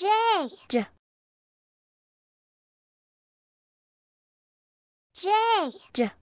J. J. J. J.